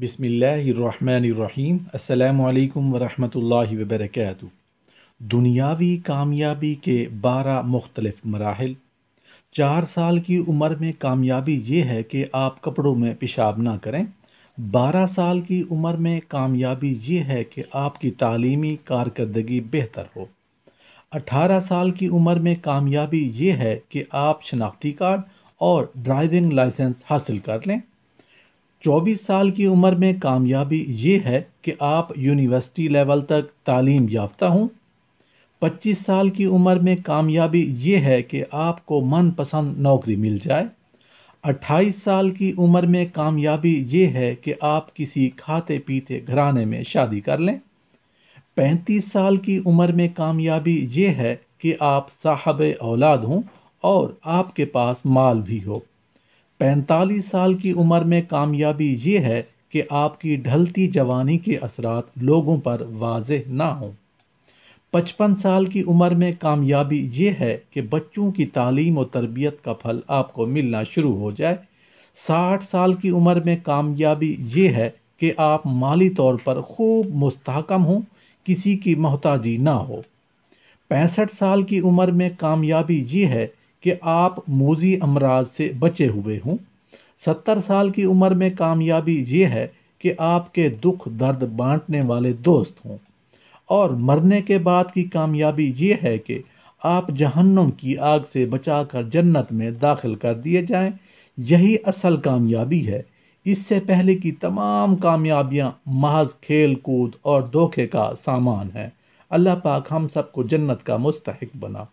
بسم اللہ الرحمن الرحیم السلام علیکم ورحمۃ اللہ وبرکاتہ دنیاوی کامیابی کے بارہ مختلف مراحل چار سال کی عمر میں کامیابی یہ ہے کہ آپ کپڑوں میں پیشاب نہ کریں بارہ سال کی عمر میں کامیابی یہ ہے کہ آپ کی تعلیمی کارکردگی بہتر ہو اٹھارہ سال کی عمر میں کامیابی یہ ہے کہ آپ شناختی کارڈ اور ڈرائیونگ لائسنس حاصل کر لیں چوبیس سال کی عمر میں کامیابی یہ ہے کہ آپ یونیورسٹی لیول تک تعلیم یافتہ ہوں پچیس سال کی عمر میں کامیابی یہ ہے کہ آپ کو من پسند نوکری مل جائے اٹھائیس سال کی عمر میں کامیابی یہ ہے کہ آپ کسی کھاتے پیتے گھرانے میں شادی کر لیں پینتیس سال کی عمر میں کامیابی یہ ہے کہ آپ صاحب اولاد ہوں اور آپ کے پاس مال بھی ہو پینتالیس سال کی عمر میں کامیابی یہ ہے کہ آپ کی ڈھلتی جوانی کے اثرات لوگوں پر واضح نہ ہوں پچپن سال کی عمر میں کامیابی یہ ہے کہ بچوں کی تعلیم و تربیت کا پھل آپ کو ملنا شروع ہو جائے ساٹھ سال کی عمر میں کامیابی یہ ہے کہ آپ مالی طور پر خوب مستحکم ہوں کسی کی محتاجی نہ ہو پینسٹھ سال کی عمر میں کامیابی یہ ہے کہ آپ موزی امراض سے بچے ہوئے ہوں ستر سال کی عمر میں کامیابی یہ ہے کہ آپ کے دکھ درد بانٹنے والے دوست ہوں اور مرنے کے بعد کی کامیابی یہ ہے کہ آپ جہنم کی آگ سے بچا کر جنت میں داخل کر دیے جائیں یہی اصل کامیابی ہے اس سے پہلے کی تمام کامیابیاں محض کھیل کود اور دھوکے کا سامان ہیں اللہ پاک ہم سب کو جنت کا مستحق بنا